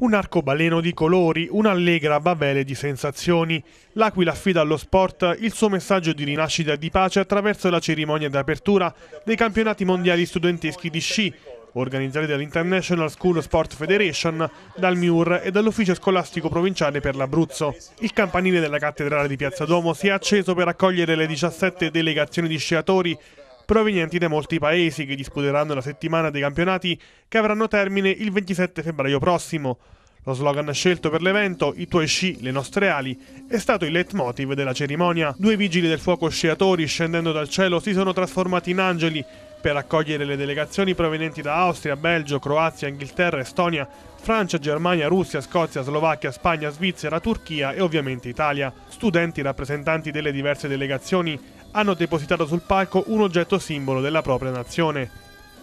Un arcobaleno di colori, un'allegra babele di sensazioni. L'Aquila affida allo sport il suo messaggio di rinascita e di pace attraverso la cerimonia d'apertura dei campionati mondiali studenteschi di sci, organizzati dall'International School Sport Federation, dal MIUR e dall'Ufficio Scolastico Provinciale per l'Abruzzo. Il campanile della cattedrale di Piazza Duomo si è acceso per accogliere le 17 delegazioni di sciatori provenienti da molti paesi che disputeranno la settimana dei campionati che avranno termine il 27 febbraio prossimo. Lo slogan scelto per l'evento, i tuoi sci, le nostre ali, è stato il leitmotiv della cerimonia. Due vigili del fuoco sciatori scendendo dal cielo si sono trasformati in angeli per accogliere le delegazioni provenienti da Austria, Belgio, Croazia, Inghilterra, Estonia, Francia, Germania, Russia, Scozia, Slovacchia, Spagna, Svizzera, Turchia e ovviamente Italia. Studenti rappresentanti delle diverse delegazioni hanno depositato sul palco un oggetto simbolo della propria nazione.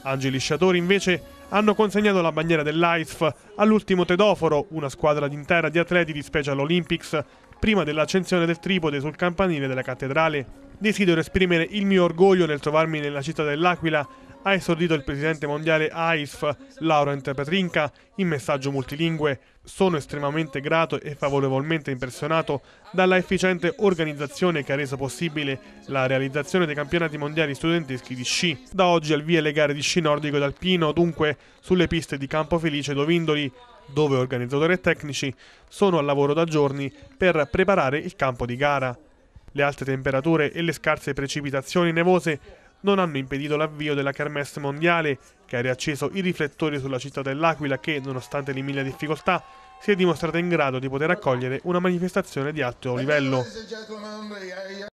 Angeli Sciatori invece hanno consegnato la bandiera dell'AISF all'ultimo Tedoforo, una squadra d'intera di atleti di Special Olympics, prima dell'accensione del tripode sul campanile della cattedrale. Desidero esprimere il mio orgoglio nel trovarmi nella città dell'Aquila ha esordito il presidente mondiale AISF, Laurent Petrinca, in messaggio multilingue. Sono estremamente grato e favorevolmente impressionato dalla efficiente organizzazione che ha reso possibile la realizzazione dei campionati mondiali studenteschi di sci. Da oggi al via le gare di sci nordico ed alpino, dunque, sulle piste di Campo Felice Dovindoli, dove organizzatori e tecnici sono al lavoro da giorni per preparare il campo di gara. Le alte temperature e le scarse precipitazioni nevose non hanno impedito l'avvio della kermesse mondiale, che ha riacceso i riflettori sulla città dell'Aquila che, nonostante le mille difficoltà, si è dimostrata in grado di poter accogliere una manifestazione di alto livello.